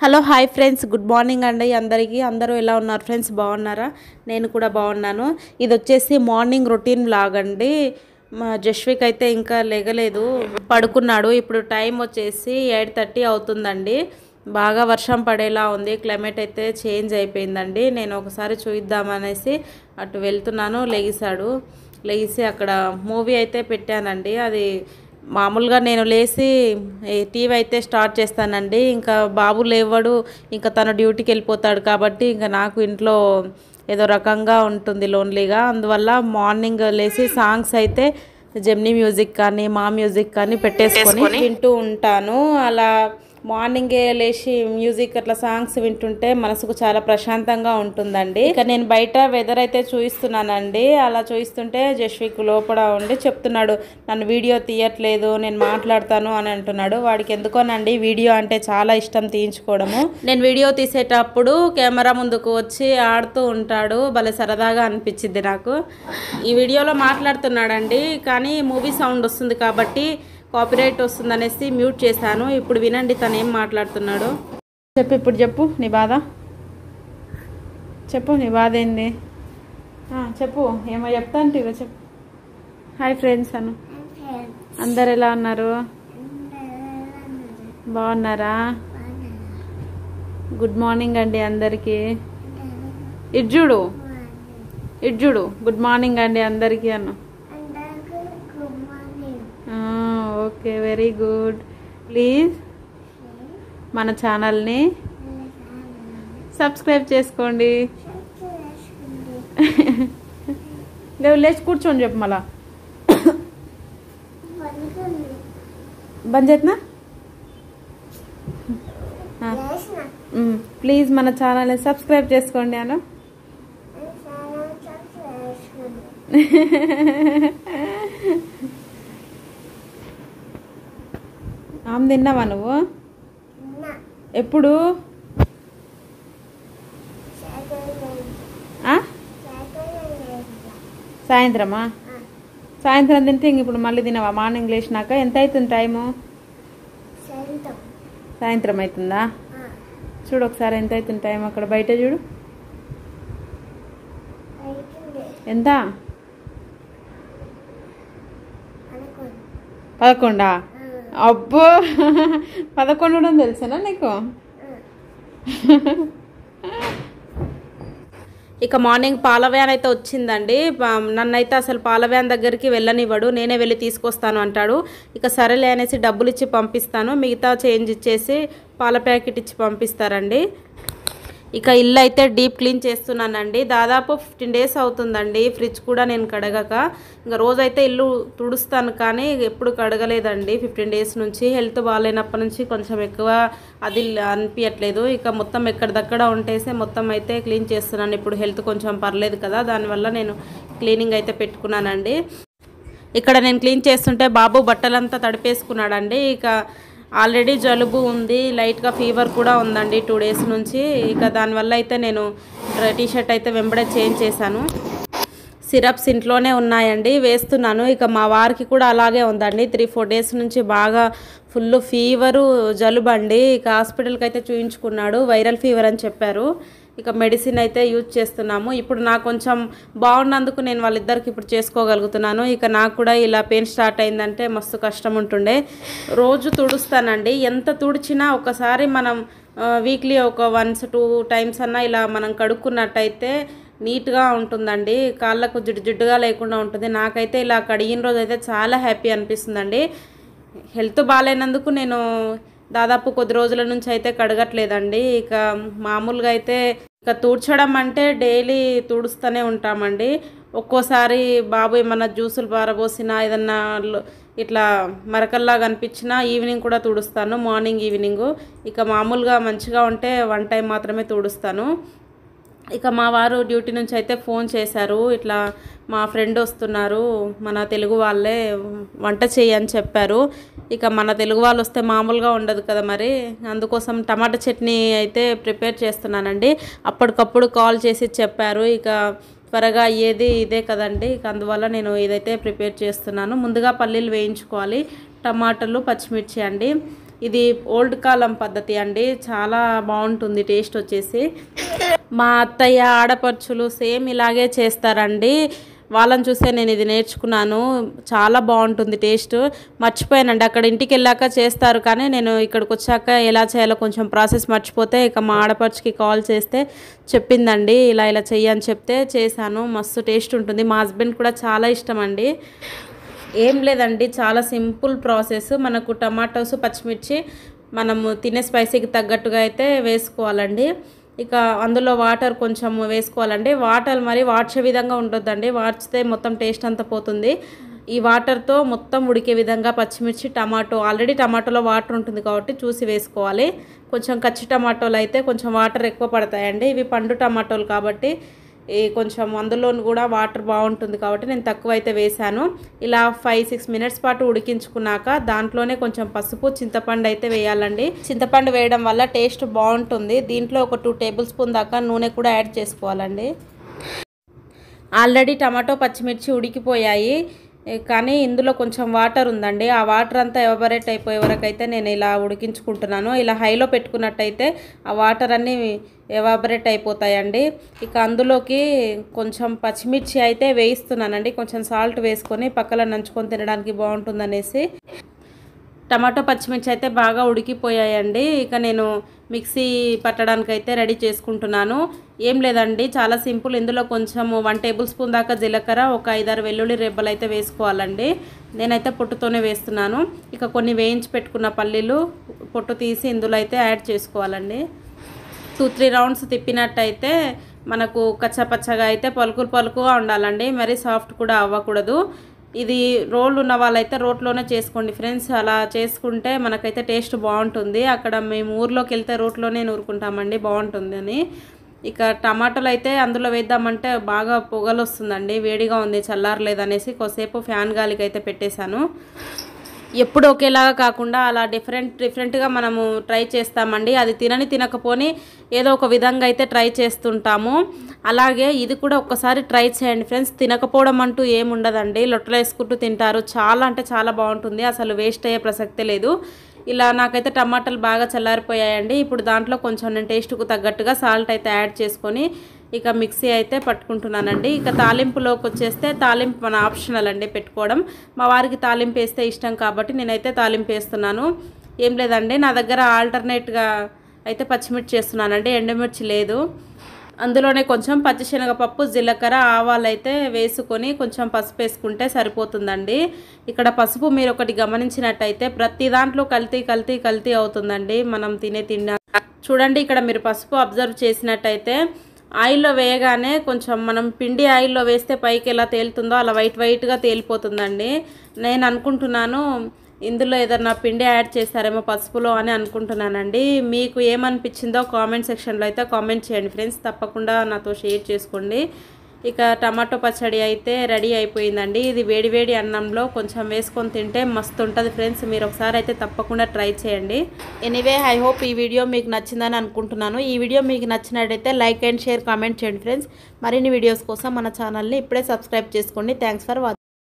hello hi friends good morning అండి అందరికీ అందరూ ఎలా ఉన్నారు ఫ్రెండ్స్ బాగున్నారా నేను కూడా బాగున్నాను ఇది వచ్చేసి మార్నింగ్ రొటీన్ బ్లాగ్ అండి మా జస్విక్ అయితే ఇంకా లేగలేదు పడుకున్నాడు ఇప్పుడు టైం వచ్చేసి ఎయిట్ థర్టీ అవుతుందండి బాగా వర్షం పడేలా ఉంది క్లైమేట్ అయితే చేంజ్ అయిపోయిందండి నేను ఒకసారి చూద్దామనేసి అటు వెళ్తున్నాను లెగిసాడు లెగిసి అక్కడ మూవీ అయితే పెట్టానండి అది మామూలుగా నేను లేచి టీవీ అయితే స్టార్ట్ చేస్తానండి ఇంకా బాబు లేవడు ఇంకా తను డ్యూటీకి వెళ్ళిపోతాడు కాబట్టి ఇంకా నాకు ఇంట్లో ఏదో రకంగా ఉంటుంది లోన్లీగా అందువల్ల మార్నింగ్ లేచి సాంగ్స్ అయితే జెమ్నీ మ్యూజిక్ కానీ మా మ్యూజిక్ కానీ పెట్టేసుకొని వింటూ ఉంటాను అలా మార్నింగే లేచి మ్యూజిక్ అట్లా సాంగ్స్ వింటుంటే మనసుకు చాలా ప్రశాంతంగా ఉంటుందండి ఇక నేను బయట వెదర్ అయితే చూపిస్తున్నానండి అలా చూపిస్తుంటే జస్విక్ లోపల ఉండి చెప్తున్నాడు నన్ను వీడియో తీయట్లేదు నేను మాట్లాడతాను అని అంటున్నాడు వాడికి ఎందుకోనండి వీడియో అంటే చాలా ఇష్టం తీయించుకోవడము నేను వీడియో తీసేటప్పుడు కెమెరా ముందుకు వచ్చి ఆడుతూ ఉంటాడు భలే సరదాగా అనిపించింది నాకు ఈ వీడియోలో మాట్లాడుతున్నాడండి కానీ మూవీ సౌండ్ వస్తుంది కాబట్టి కాపీరైట్ వస్తుందనేసి మ్యూట్ చేశాను ఇప్పుడు వినండి తను ఏం మాట్లాడుతున్నాడు చెప్పు ఇప్పుడు చెప్పు నీ బాధ చెప్పు నీ బాధ ఏంది చెప్పు ఏమో చెప్తా అంటే చెప్పు హాయ్ ఫ్రెండ్స్ అను అందరు ఎలా ఉన్నారు బాగున్నారా గుడ్ మార్నింగ్ అండి అందరికీ ఇడ్జుడు ఇడ్జుడు గుడ్ మార్నింగ్ అండి అందరికీ అన్న ఓకే వెరీ గుడ్ ప్లీజ్ మన ఛానల్ని సబ్స్క్రైబ్ చేసుకోండి లేవు లేచి కూర్చోండి చెప్పు మళ్ళా బంద్ చేతనా ప్లీజ్ మన ఛానల్ని సబ్స్క్రైబ్ చేసుకోండి అను ఆమె తిన్నావా నువ్వు ఎప్పుడు సాయంత్రమా సాయంత్రం తింటే ఇంక ఇప్పుడు మళ్ళీ తినవా మార్నింగ్ లేచినాక ఎంత అవుతుంది టైము సాయంత్రం అవుతుందా చూడు ఒకసారి ఎంత అవుతుంది టైం అక్కడ బయట చూడు ఎంత పదకొండా అబ్బో పదకొండు తెలిసేనా నీకు ఇక మార్నింగ్ పాల వ్యాన్ అయితే వచ్చిందండి నన్నైతే అసలు పాల వ్యాన్ దగ్గరికి వెళ్ళనివ్వడు నేనే వెళ్ళి తీసుకొస్తాను అంటాడు ఇక సరేలే అనేసి డబ్బులు ఇచ్చి పంపిస్తాను మిగతా చేంజ్ ఇచ్చేసి పాల ప్యాకెట్ ఇచ్చి పంపిస్తారండి ఇక ఇల్లు అయితే డీప్ క్లీన్ చేస్తున్నానండి దాదాపు ఫిఫ్టీన్ డేస్ అవుతుందండి ఫ్రిడ్జ్ కూడా నేను కడగక ఇంకా రోజైతే ఇల్లు తుడుస్తాను కానీ ఎప్పుడు కడగలేదండి ఫిఫ్టీన్ డేస్ నుంచి హెల్త్ బాగాలేనప్పటి నుంచి కొంచెం ఎక్కువ అది అనిపించట్లేదు ఇక మొత్తం ఎక్కడిదక్కడ ఉంటేసే మొత్తం అయితే క్లీన్ చేస్తున్నాను ఇప్పుడు హెల్త్ కొంచెం పర్లేదు కదా దానివల్ల నేను క్లీనింగ్ అయితే పెట్టుకున్నానండి ఇక్కడ నేను క్లీన్ చేస్తుంటే బాబు బట్టలంతా తడిపేసుకున్నాడండి ఇక ఆల్రెడీ జలుబు ఉంది లైట్గా ఫీవర్ కూడా ఉందండి టూ డేస్ నుంచి ఇక దానివల్ల అయితే నేను టీ షర్ట్ అయితే వెంబడే చేంజ్ చేశాను సిరప్స్ ఇంట్లోనే ఉన్నాయండి వేస్తున్నాను ఇక మా వారికి కూడా అలాగే ఉందండి త్రీ ఫోర్ డేస్ నుంచి బాగా ఫుల్ ఫీవరు జలుబండి ఇక హాస్పిటల్కి అయితే చూపించుకున్నాడు వైరల్ ఫీవర్ అని చెప్పారు ఇక మెడిసిన్ అయితే యూజ్ చేస్తున్నాము ఇప్పుడు నాకు కొంచెం బాగున్నందుకు నేను వాళ్ళిద్దరికి ఇప్పుడు చేసుకోగలుగుతున్నాను ఇక నాకు కూడా ఇలా పెయిన్ స్టార్ట్ అయిందంటే మస్తు కష్టం ఉంటుండే రోజు తుడుస్తానండి ఎంత తుడిచినా ఒకసారి మనం వీక్లీ ఒక వన్స్ టూ టైమ్స్ అన్నా ఇలా మనం కడుక్కున్నట్టయితే నీట్గా ఉంటుందండి కాళ్ళకు జిడ్డు జిడ్డుగా లేకుండా ఉంటుంది నాకైతే ఇలా కడిగిన రోజు అయితే చాలా హ్యాపీ అనిపిస్తుందండి హెల్త్ బాగాలేనందుకు నేను దాదాపు కొద్ది రోజుల నుంచి అయితే కడగట్లేదండి ఇక మామూలుగా అయితే ఇక తుడ్చడం అంటే డైలీ తుడుస్తూనే ఉంటామండి ఒక్కోసారి బాబు ఏమన్నా జ్యూసులు పారబోసినా ఏదన్నా ఇట్లా మరకల్లా కనిపించినా ఈవినింగ్ కూడా తుడుస్తాను మార్నింగ్ ఈవినింగ్ ఇక మామూలుగా మంచిగా ఉంటే వన్ టైం మాత్రమే తుడుస్తాను ఇక మా వారు డ్యూటీ నుంచి అయితే ఫోన్ చేశారు ఇట్లా మా ఫ్రెండ్ వస్తున్నారు మన తెలుగు వాళ్ళే వంట చేయని చెప్పారు ఇక మన తెలుగు వాళ్ళు వస్తే మామూలుగా ఉండదు కదా మరి అందుకోసం టమాటా చట్నీ అయితే ప్రిపేర్ చేస్తున్నానండి అప్పటికప్పుడు కాల్ చేసి చెప్పారు ఇక త్వరగా అయ్యేది ఇదే కదండి ఇక అందువల్ల నేను ఇదైతే ప్రిపేర్ చేస్తున్నాను ముందుగా పల్లీలు వేయించుకోవాలి టమాటాలు పచ్చిమిర్చి అండి ఇది ఓల్డ్ కాలం పద్ధతి అండి చాలా బాగుంటుంది టేస్ట్ వచ్చేసి మా అత్తయ్య ఆడపడుచులు సేమ్ ఇలాగే చేస్తారండి వాళ్ళని చూసే నేను ఇది నేర్చుకున్నాను చాలా బాగుంటుంది టేస్ట్ మర్చిపోయానండి అక్కడ ఇంటికి వెళ్ళాక చేస్తారు కానీ నేను ఇక్కడికి వచ్చాక ఎలా చేయాలో కొంచెం ప్రాసెస్ మర్చిపోతే ఇక మా ఆడపడుచుకి కాల్ చేస్తే చెప్పిందండి ఇలా ఇలా చెయ్యని చెప్తే చేశాను మస్తు టేస్ట్ ఉంటుంది మా హస్బెండ్ కూడా చాలా ఇష్టం అండి ఏం లేదండి చాలా సింపుల్ ప్రాసెస్ మనకు టమాటోస్ పచ్చిమిర్చి మనము తినే స్పైసీకి తగ్గట్టుగా అయితే వేసుకోవాలండి ఇక అందులో వాటర్ కొంచెం వేసుకోవాలండి వాటర్ మరి వాడ్చే విధంగా ఉండొద్దండి వాడితే మొత్తం టేస్ట్ అంతా పోతుంది ఈ వాటర్తో మొత్తం ఉడికే విధంగా పచ్చిమిర్చి టమాటో ఆల్రెడీ టమాటోలో వాటర్ ఉంటుంది కాబట్టి చూసి వేసుకోవాలి కొంచెం కచ్చి టమాటోలు అయితే కొంచెం వాటర్ ఎక్కువ పడతాయండి ఇవి పండు టమాటోలు కాబట్టి ఈ కొంచెం అందులో కూడా వాటర్ బాగుంటుంది కాబట్టి నేను తక్కువ అయితే వేశాను ఇలా ఫైవ్ సిక్స్ మినిట్స్ పాటు ఉడికించుకున్నాక దాంట్లోనే కొంచెం పసుపు చింతపండు అయితే వేయాలండి చింతపండు వేయడం వల్ల టేస్ట్ బాగుంటుంది దీంట్లో ఒక టూ టేబుల్ స్పూన్ దాకా నూనె కూడా యాడ్ చేసుకోవాలండి ఆల్రెడీ టమాటో పచ్చిమిర్చి ఉడికిపోయాయి కానీ ఇందులో కొంచెం వాటర్ ఉందండి ఆ వాటర్ అంతా ఎవబరేట్ అయిపోయే వరకు అయితే నేను ఇలా ఉడికించుకుంటున్నాను ఇలా హైలో పెట్టుకున్నట్టయితే ఆ వాటర్ అన్నీ ఎవాబరేట్ అయిపోతాయండి ఇక అందులోకి కొంచెం పచ్చిమిర్చి అయితే వేయిస్తున్నానండి కొంచెం సాల్ట్ వేసుకొని పక్కన నంచుకొని తినడానికి బాగుంటుందనేసి టమాటో పచ్చిమిర్చి అయితే బాగా ఉడికిపోయాయండి ఇక నేను మిక్సీ పట్టడానికైతే రెడీ చేసుకుంటున్నాను ఏం లేదండి చాలా సింపుల్ ఇందులో కొంచెం వన్ టేబుల్ స్పూన్ దాకా జీలకర్ర ఒక ఐదారు వెల్లుల్లి రెబ్బలు అయితే వేసుకోవాలండి నేనైతే పొట్టుతోనే వేస్తున్నాను ఇక కొన్ని వేయించి పెట్టుకున్న పల్లీలు పొట్టు తీసి ఇందులో అయితే యాడ్ చేసుకోవాలండి టూ త్రీ రౌండ్స్ తిప్పినట్టయితే మనకు కచ్చపచ్చగా అయితే పలుకులు పలుకుగా ఉండాలండి మరీ సాఫ్ట్ కూడా అవ్వకూడదు ఇది రోల్ ఉన్న వాళ్ళైతే రోట్లోనే చేసుకోండి ఫ్రెండ్స్ అలా చేసుకుంటే మనకైతే టేస్ట్ బాగుంటుంది అక్కడ మేము ఊర్లోకి వెళ్తే రోట్లోనే నూరుకుంటామండి బాగుంటుందని ఇక టమాటోలు అయితే అందులో వేద్దామంటే బాగా పొగలు వస్తుందండి వేడిగా ఉంది చల్లారలేదు అనేసి కొద్దిసేపు ఫ్యాన్ గాలికి అయితే పెట్టేశాను ఎప్పుడు ఒకేలాగా కాకుండా అలా డిఫరెంట్ డిఫరెంట్గా మనము ట్రై చేస్తామండి అది తినని తినకపోని ఏదో ఒక విధంగా అయితే ట్రై చేస్తుంటాము అలాగే ఇది కూడా ఒక్కసారి ట్రై చేయండి ఫ్రెండ్స్ తినకపోవడం అంటూ ఏముండదండి లొట్టలు వేసుకుంటూ తింటారు చాలా అంటే చాలా బాగుంటుంది అసలు వేస్ట్ అయ్యే ప్రసక్తే లేదు ఇలా నాకైతే టమాటాలు బాగా చల్లారిపోయాయండి ఇప్పుడు దాంట్లో కొంచెం నేను టేస్ట్కు తగ్గట్టుగా సాల్ట్ అయితే యాడ్ చేసుకొని ఇక మిక్సీ అయితే పట్టుకుంటున్నానండి ఇక తాలింపులోకి వచ్చేస్తే తాలింపు మన ఆప్షనల్ అండి పెట్టుకోవడం మా వారికి తాలింపు వేస్తే ఇష్టం కాబట్టి నేనైతే తాలింపు వేస్తున్నాను ఏం లేదండి నా దగ్గర ఆల్టర్నేట్గా అయితే పచ్చిమిర్చి చేస్తున్నానండి ఎండుమిర్చి లేదు అందులోనే కొంచెం పచ్చిశనగపప్పు జీలకర్ర ఆవాలు అయితే వేసుకొని కొంచెం పసుపు వేసుకుంటే సరిపోతుందండి ఇక్కడ పసుపు మీరు ఒకటి గమనించినట్టయితే ప్రతి దాంట్లో కల్తీ కల్తీ కల్తీ అవుతుందండి మనం తినే తిన్నా చూడండి ఇక్కడ మీరు పసుపు అబ్జర్వ్ చేసినట్టయితే ఆయిల్లో వేయగానే కొంచెం మనం పిండి ఆయిల్లో వేస్తే పైకి ఎలా తేలుతుందో అలా వైట్ వైట్గా తేలిపోతుందండి నేను అనుకుంటున్నాను ఇందులో ఏదన్నా పిండి యాడ్ చేస్తారేమో పసుపులో అని అనుకుంటున్నానండి మీకు ఏమనిపించిందో కామెంట్ సెక్షన్లో అయితే కామెంట్ చేయండి ఫ్రెండ్స్ తప్పకుండా నాతో షేర్ చేసుకోండి ఇక టమాటో పచ్చడి అయితే రెడీ అయిపోయిందండి ఇది వేడివేడి అన్నంలో కొంచెం వేసుకొని తింటే మస్తు ఉంటుంది ఫ్రెండ్స్ మీరు ఒకసారి అయితే తప్పకుండా ట్రై చేయండి ఎనీవే ఐ హోప్ ఈ వీడియో మీకు నచ్చిందని అనుకుంటున్నాను ఈ వీడియో మీకు నచ్చినట్టయితే లైక్ అండ్ షేర్ కామెంట్ చేయండి ఫ్రెండ్స్ మరిన్ని వీడియోస్ కోసం మన ఛానల్ని ఇప్పుడే సబ్స్క్రైబ్ చేసుకోండి థ్యాంక్స్ ఫర్ వాచింగ్